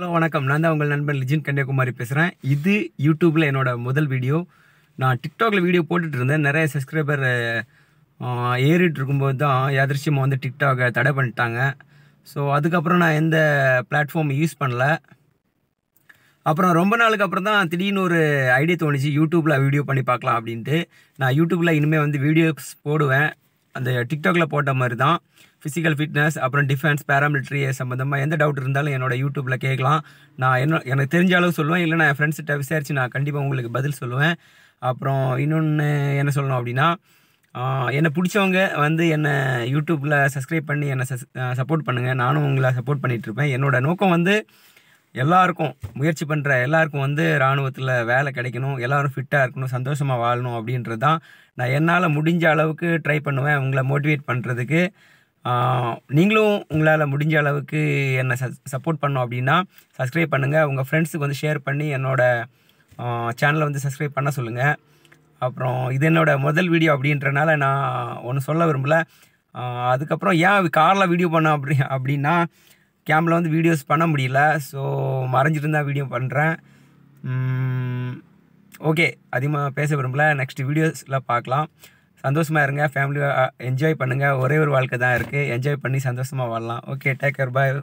hello வணக்கம் நான் தான் உங்கள் நண்பன் லிஜின் கன்னியாகுமாரி பேசுகிறேன் இது யூடியூப்பில் என்னோடய முதல் வீடியோ நான் டிக்டாக்ல வீடியோ போட்டுட்டு இருந்தேன் நிறைய சப்ஸ்கிரைபர் ஏறிட்டு இருக்கும்போது தான் யாதிருஷ்யமாக வந்து டிக்டாகை தடை பண்ணிட்டாங்க ஸோ அதுக்கப்புறம் நான் எந்த பிளாட்ஃபார்ம் யூஸ் பண்ணல அப்புறம் ரொம்ப நாளுக்கு அப்புறம் தான் திடீர்னு ஒரு ஐடியா தோணுச்சு யூடியூப்பில் வீடியோ பண்ணி பார்க்கலாம் அப்படின்ட்டு நான் யூடியூப்பில் இனிமேல் வந்து வீடியோஸ் போடுவேன் அந்த டிக்டாக்ல போட்ட மாதிரி தான் ஃபிசிக்கல் ஃபிட்னஸ் அப்புறம் டிஃபென்ஸ் பேராமிலிட்ரி சம்மந்தமாக எந்த டவுட் இருந்தாலும் என்னோட யூடியூப்பில் கேட்கலாம் நான் என்ன எனக்கு தெரிஞ்ச அளவு சொல்லுவேன் இல்லை நான் என் ஃப்ரெண்ட்ஸ்கிட்ட விசாரிச்சு நான் கண்டிப்பாக உங்களுக்கு பதில் சொல்லுவேன் அப்புறம் இன்னொன்று என்ன சொல்லணும் அப்படின்னா என்னை பிடிச்சவங்க வந்து என்னை யூடியூப்பில் சப்ஸ்கிரைப் பண்ணி என்னை சப்போர்ட் பண்ணுங்கள் நானும் உங்களை சப்போர்ட் பண்ணிகிட்ருப்பேன் என்னோடய நோக்கம் வந்து எல்லாருக்கும் முயற்சி பண்ணுற எல்லாருக்கும் வந்து இராணுவத்தில் வேலை கிடைக்கணும் எல்லோரும் ஃபிட்டாக இருக்கணும் சந்தோஷமாக வாழணும் அப்படின்றது தான் நான் என்னால் முடிஞ்ச அளவுக்கு ட்ரை பண்ணுவேன் உங்களை மோட்டிவேட் பண்ணுறதுக்கு நீங்களும் உங்களால் முடிஞ்ச அளவுக்கு என்னை ச சப்போர்ட் பண்ணோம் அப்படின்னா சப்ஸ்கிரைப் பண்ணுங்கள் உங்கள் ஃப்ரெண்ட்ஸுக்கு வந்து ஷேர் பண்ணி என்னோடய சேனலை வந்து சப்ஸ்கிரைப் பண்ண சொல்லுங்கள் அப்புறம் இது என்னோடய முதல் வீடியோ அப்படின்றனால நான் ஒன்று சொல்ல விரும்பலை அதுக்கப்புறம் ஏன் காரில் வீடியோ பண்ண அப்படி அப்படின்னா கேமில் வந்து வீடியோஸ் பண்ண முடியல ஸோ மறைஞ்சிட்டு வீடியோ பண்ணுறேன் ஓகே அதிகமாக பேச விரும்பல நெக்ஸ்ட் வீடியோஸில் பார்க்கலாம் சந்தோஷமாக இருங்க ஃபேமிலியாக என்ஜாய் பண்ணுங்கள் ஒரே ஒரு வாழ்க்கை தான் இருக்குது என்ஜாய் பண்ணி சந்தோஷமாக வாழலாம் ஓகே டேக் கேர் பாய்